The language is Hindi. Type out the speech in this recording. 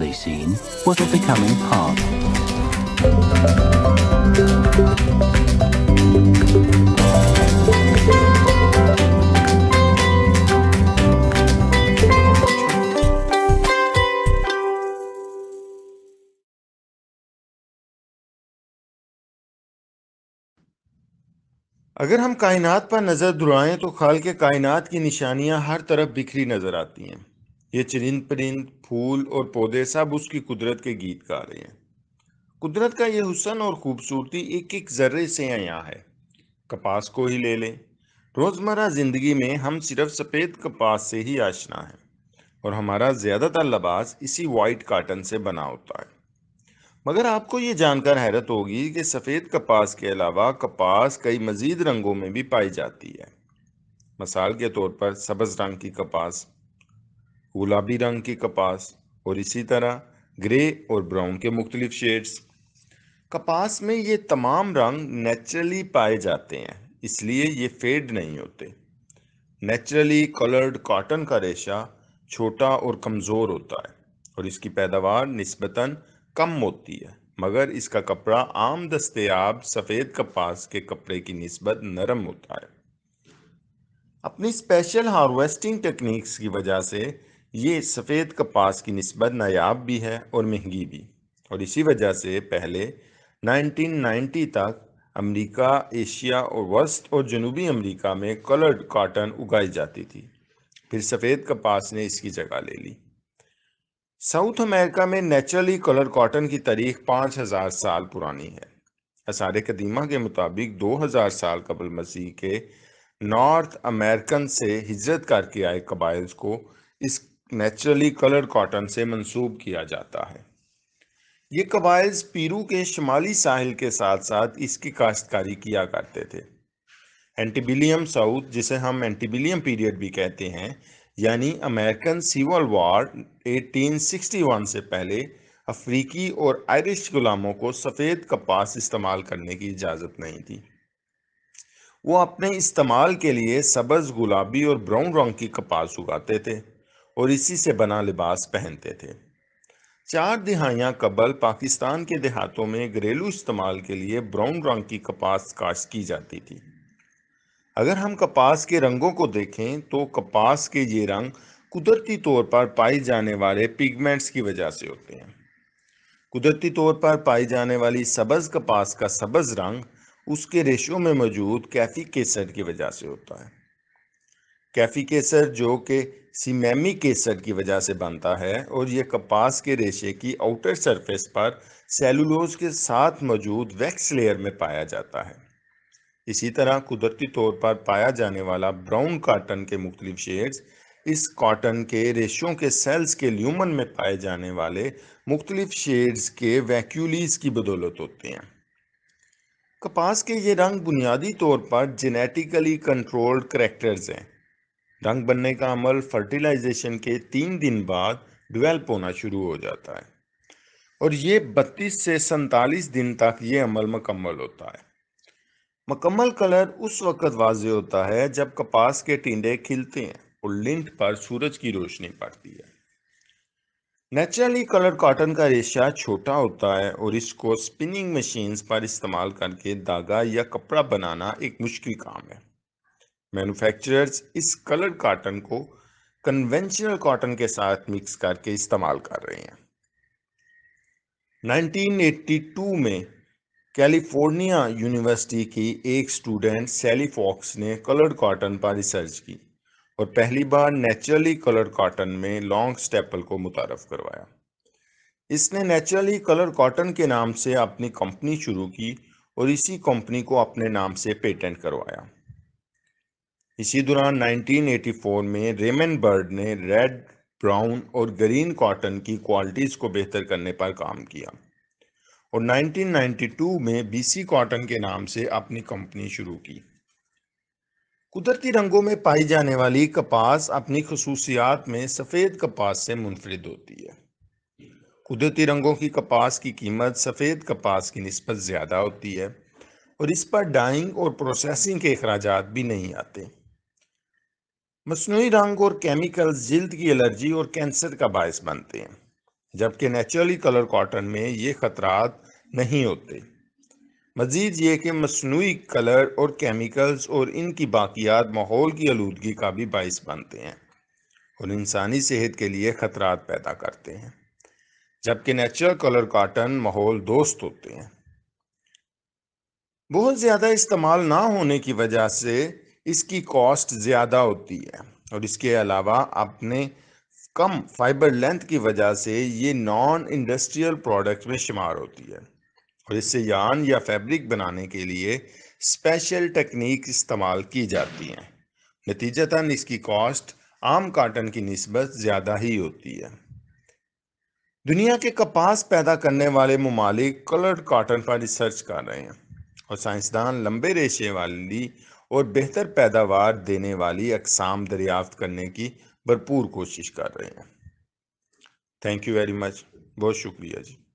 they seen was a becoming part. अगर हम कायनात पर नज़र दुराएं तो खाल के कायनात की निशानियां हर तरफ बिखरी नज़र आती हैं ये चरिंद परिंद फूल और पौधे सब उसकी कुदरत के गीत गा रहे हैं कुदरत का ये हुसन और खूबसूरती एक एक ज़र्रे से यहाँ है कपास को ही ले लें रोज़मर्रा ज़िंदगी में हम सिर्फ सफ़ेद कपास से ही आशना हैं और हमारा ज़्यादातर लबास इसी वाइट काटन से बना होता है मगर आपको ये जानकर हैरत होगी कि सफ़ेद कपास के अलावा कपास कई मज़ीद रंगों में भी पाई जाती है मसाल के तौर पर सब्ज़ रंग की कपास गुलाबी रंग की कपास और इसी तरह ग्रे और ब्राउन के मुख्तलिफ शेड्स कपास में ये तमाम रंग नेचुरली पाए जाते हैं इसलिए ये फेड नहीं होते नेचुरली कलर्ड कॉटन का रेशा छोटा और कमज़ोर होता है और इसकी पैदावार नस्बता कम होती है मगर इसका कपड़ा आम दस्तयाब सफ़ेद कपास के कपड़े की नस्बत नरम होता है अपनी स्पेशल हार्वेस्टिंग टेक्निक्स की वजह से ये सफ़ेद कपास की नस्बत नायाब भी है और महंगी भी और इसी वजह से पहले 1990 तक अमेरिका, एशिया और वस्ट और जनूबी अमेरिका में कलर्ड काटन उगाई जाती थी फिर सफ़ेद कपास ने इसकी जगह ले ली साउथ अमेरिका में नेचुरली कलर कॉटन की तारीख 5000 साल पुरानी है आसार कदीमा के मुताबिक 2000 साल कबल मसीह के नॉर्थ अमेरिकन से हिजरत करके आए कबाइल्स को इस नेचुरली कलर कॉटन से मंसूब किया जाता है ये कबाइल्स पीरू के शुमाली साहिल के साथ साथ इसकी काश्तकारी किया करते थे एंटीबिलियम साउथ जिसे हम एंटीबिलियम पीरियड भी कहते हैं यानी अमेरिकन सिविल वॉर 1861 से पहले अफ्रीकी और आयरिश गुलामों को सफ़ेद कपास इस्तेमाल करने की इजाज़त नहीं थी वो अपने इस्तेमाल के लिए सब्ज़ गुलाबी और ब्राउन रंग की कपास उगाते थे और इसी से बना लिबास पहनते थे चार दिहाइयाँ कबल पाकिस्तान के देहातों में घरेलू इस्तेमाल के लिए ब्राउन रंग की कपास काश की जाती थी अगर हम कपास के रंगों को देखें तो कपास के ये रंग कुदरती तौर पर पाए जाने वाले पिगमेंट्स की वजह से होते हैं कुदरती तौर पर पाई जाने वाली सबज कपास का सबज रंग उसके रेशों में मौजूद कैफी केसर की वजह से होता है कैफी केसर जो के सीमेमी केसर की वजह से बनता है और यह कपास के रेशे की आउटर सरफेस पर सेलुलोज के साथ मौजूद वैक्स लेयर में पाया जाता है इसी तरह कुदरती तौर पर पाया जाने वाला ब्राउन काटन के मुख्तलिफ शेड्स इस कॉटन के रेशों के सेल्स के ल्यूमन में पाए जाने वाले मुख्तलिफ शेड्स के वैक्यूलीज की बदौलत होते हैं कपास के ये रंग बुनियादी तौर पर जेनेटिकली कंट्रोल्ड करेक्टर्स हैं रंग बनने का अमल फर्टिलाइजेशन के तीन दिन बाद डिवेल्प होना शुरू हो जाता है और ये 32 से सैतालीस दिन तक ये अमल मकम्मल होता है मकम्मल कलर उस वक़्त वाज होता है जब कपास के टिंडे खिलते हैं और लिंट पर सूरज की रोशनी पड़ती है नेचुरली कलर कॉटन का रेशा छोटा होता है और इसको स्पिनिंग मशीन्स पर इस्तेमाल करके धागा या कपड़ा बनाना एक मुश्किल काम है मैन्युफैक्चरर्स इस कलर्ड काटन को कन्वेंशनल कॉटन के साथ मिक्स करके इस्तेमाल कर रहे हैं 1982 में कैलिफोर्निया यूनिवर्सिटी की एक स्टूडेंट सैली फॉक्स ने कलर्ड कॉटन पर रिसर्च की और पहली बार नेचुरली कलर्ड कॉटन में लॉन्ग स्टेपल को मुतारफ करवाया इसने नेचुरली कलर कॉटन के नाम से अपनी कंपनी शुरू की और इसी कंपनी को अपने नाम से पेटेंट करवाया इसी दौरान 1984 में रेमन बर्ड ने रेड ब्राउन और ग्रीन कॉटन की क्वालिटीज़ को बेहतर करने पर काम किया और 1992 में बीसी कॉटन के नाम से अपनी कंपनी शुरू की कुदरती रंगों में पाई जाने वाली कपास अपनी खसूसियात में सफ़ेद कपास से मुनफरद होती है कुदरती रंगों की कपास की कीमत सफ़ेद कपास की नस्बत ज़्यादा होती है और इस पर डाइंग और प्रोसेसिंग के अखराज भी नहीं आते मसनू रंग और केमिकल्स जल्द की एलर्जी और कैंसर का बायस बनते हैं जबकि नेचुरली कलर कॉटन में ये खतरा नहीं होते मज़ीद ये कि मसनू कलर और केमिकल्स और इनकी बाकियात माहौल की आलूदगी का भी बायस बनते हैं और इंसानी सेहत के लिए खतरा पैदा करते हैं जबकि नेचुरल कलर कॉटन माहौल दोस्त होते हैं बहुत ज़्यादा इस्तेमाल ना होने की वजह से इसकी कॉस्ट ज़्यादा होती है और इसके अलावा अपने कम फाइबर लेंथ की वजह से ये नॉन इंडस्ट्रियल प्रोडक्ट में शुमार होती है और इससे यान या फैब्रिक बनाने के लिए स्पेशल टेक्निक इस्तेमाल की जाती हैं नतीजतन इसकी कॉस्ट आम काटन की नस्बत ज़्यादा ही होती है दुनिया के कपास पैदा करने वाले ममालिक कलर्ड काटन पर रिसर्च कर रहे हैं और साइंसदान लंबे रेशे वाली और बेहतर पैदावार देने वाली अकसाम दरियाफ्त करने की भरपूर कोशिश कर रहे हैं थैंक यू वेरी मच बहुत शुक्रिया जी